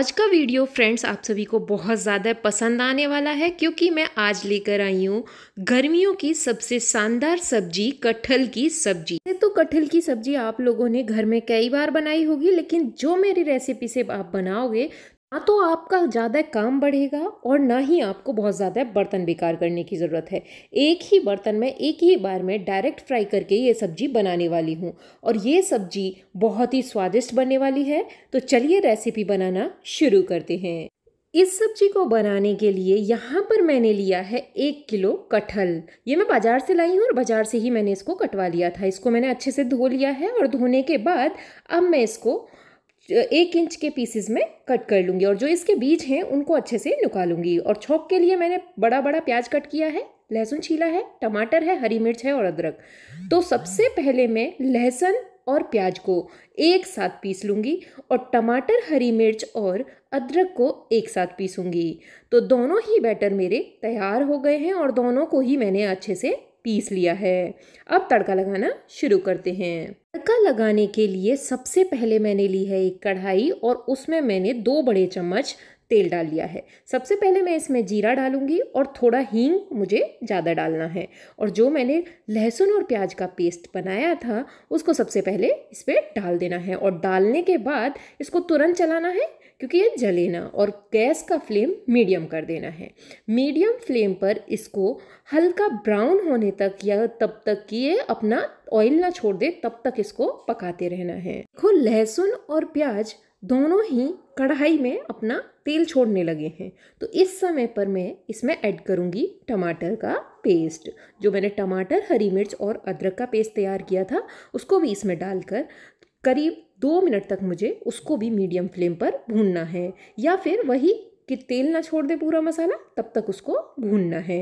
आज का video friends आप सभी को बहुत ज़्यादा पसंद आने वाला है क्योंकि मैं आज लेकर आई हूँ गर्मियों की सबसे शानदार सब्जी कटहल की सब्जी तो कटहल की सब्जी आप लोगों ने घर में कई बार बनाई होगी लेकिन जो मेरी रेसिपी से आप बनाओगे ना हाँ, तो आपका ज़्यादा काम बढ़ेगा और ना ही आपको बहुत ज़्यादा बर्तन बेकार करने की ज़रूरत है एक ही बर्तन में एक ही बार में डायरेक्ट फ्राई करके ये सब्जी बनाने वाली हूँ और ये सब्जी बहुत ही स्वादिष्ट बनने वाली है तो चलिए रेसिपी बनाना शुरू करते हैं इस सब्जी को बनाने के लिए यहाँ पर मैंने लिया है एक किलो कटहल ये मैं बाज़ार से लाई हूँ और बाज़ार से ही मैंने इसको कटवा लिया था इसको मैंने अच्छे से धो लिया है और धोने के बाद अब मैं इसको एक इंच के पीसेस में कट कर लूँगी और जो इसके बीज हैं उनको अच्छे से निकालूंगी और छौक के लिए मैंने बड़ा बड़ा प्याज कट किया है लहसुन छीला है टमाटर है हरी मिर्च है और अदरक तो सबसे पहले मैं लहसुन और प्याज को एक साथ पीस लूँगी और टमाटर हरी मिर्च और अदरक को एक साथ पीसूँगी तो दोनों ही बैटर मेरे तैयार हो गए हैं और दोनों को ही मैंने अच्छे से पीस लिया है अब तड़का लगाना शुरू करते हैं तड़का लगाने के लिए सबसे पहले मैंने ली है एक कढ़ाई और उसमें मैंने दो बड़े चम्मच तेल डाल लिया है सबसे पहले मैं इसमें जीरा डालूंगी और थोड़ा हींग मुझे ज़्यादा डालना है और जो मैंने लहसुन और प्याज का पेस्ट बनाया था उसको सबसे पहले इस पर डाल देना है और डालने के बाद इसको तुरंत चलाना है क्योंकि ये जले ना और गैस का फ्लेम मीडियम कर देना है मीडियम फ्लेम पर इसको हल्का ब्राउन होने तक या तब तक कि ये अपना ऑयल ना छोड़ दे तब तक इसको पकाते रहना है देखो लहसुन और प्याज दोनों ही कढ़ाई में अपना तेल छोड़ने लगे हैं तो इस समय पर मैं इसमें ऐड करूँगी टमाटर का पेस्ट जो मैंने टमाटर हरी मिर्च और अदरक का पेस्ट तैयार किया था उसको भी इसमें डालकर करीब दो मिनट तक मुझे उसको भी मीडियम फ्लेम पर भूनना है या फिर वही कि तेल ना छोड़ दे पूरा मसाला तब तक उसको भूनना है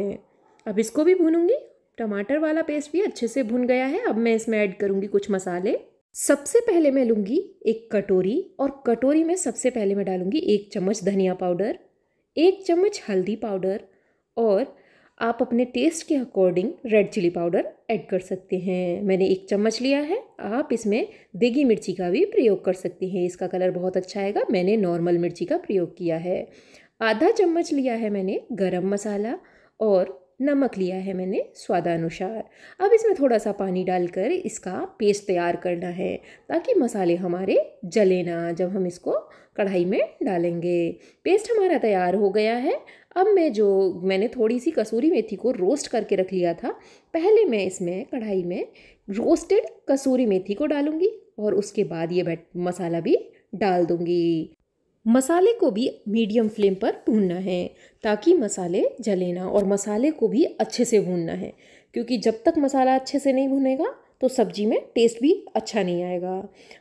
अब इसको भी भूनूंगी टमाटर वाला पेस्ट भी अच्छे से भून गया है अब मैं इसमें ऐड करूँगी कुछ मसाले सबसे पहले मैं लूँगी एक कटोरी और कटोरी में सबसे पहले मैं डालूँगी एक चम्मच धनिया पाउडर एक चम्मच हल्दी पाउडर और आप अपने टेस्ट के according red chilli powder add कर सकते हैं मैंने एक चम्मच लिया है आप इसमें देगी मिर्ची का भी प्रयोग कर सकते हैं इसका कलर बहुत अच्छा आएगा मैंने नॉर्मल मिर्ची का प्रयोग किया है आधा चम्मच लिया है मैंने गरम मसाला और नमक लिया है मैंने स्वादानुसार अब इसमें थोड़ा सा पानी डालकर इसका पेस्ट तैयार करना है ताकि मसाले हमारे जले ना जब हम इसको कढ़ाई में डालेंगे पेस्ट हमारा तैयार हो गया है अब मैं जो मैंने थोड़ी सी कसूरी मेथी को रोस्ट करके रख लिया था पहले मैं इसमें कढ़ाई में रोस्टेड कसूरी मेथी को डालूँगी और उसके बाद ये मसाला भी डाल दूँगी मसाले को भी मीडियम फ्लेम पर भूनना है ताकि मसाले जले ना और मसाले को भी अच्छे से भूनना है क्योंकि जब तक मसाला अच्छे से नहीं भुनेगा तो सब्जी में टेस्ट भी अच्छा नहीं आएगा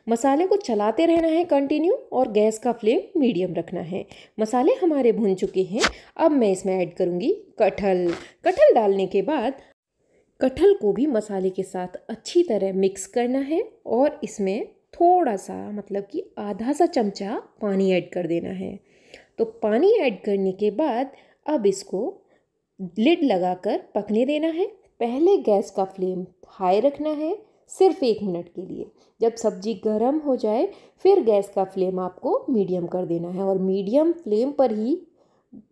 मसाले को चलाते रहना है कंटिन्यू और गैस का फ्लेम मीडियम रखना है मसाले हमारे भुन चुके हैं अब मैं इसमें ऐड करूँगी कटहल कटहल डालने के बाद कटहल को भी मसाले के साथ अच्छी तरह मिक्स करना है और इसमें थोड़ा सा मतलब कि आधा सा चमचा पानी ऐड कर देना है तो पानी ऐड करने के बाद अब इसको लिड लगाकर पकने देना है पहले गैस का फ्लेम हाई रखना है सिर्फ एक मिनट के लिए जब सब्जी गर्म हो जाए फिर गैस का फ्लेम आपको मीडियम कर देना है और मीडियम फ्लेम पर ही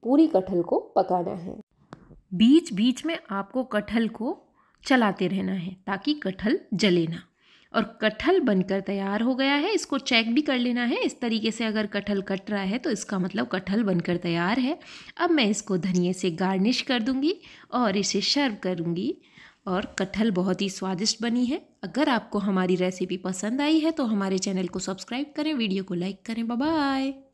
पूरी कटहल को पकाना है बीच बीच में आपको कटहल को चलाते रहना है ताकि कटहल जले ना और कटहल बनकर तैयार हो गया है इसको चेक भी कर लेना है इस तरीके से अगर कटहल कट रहा है तो इसका मतलब कटहल बनकर तैयार है अब मैं इसको धनिए से गार्निश कर दूँगी और इसे सर्व करूँगी और कटहल बहुत ही स्वादिष्ट बनी है अगर आपको हमारी रेसिपी पसंद आई है तो हमारे चैनल को सब्सक्राइब करें वीडियो को लाइक करें बाय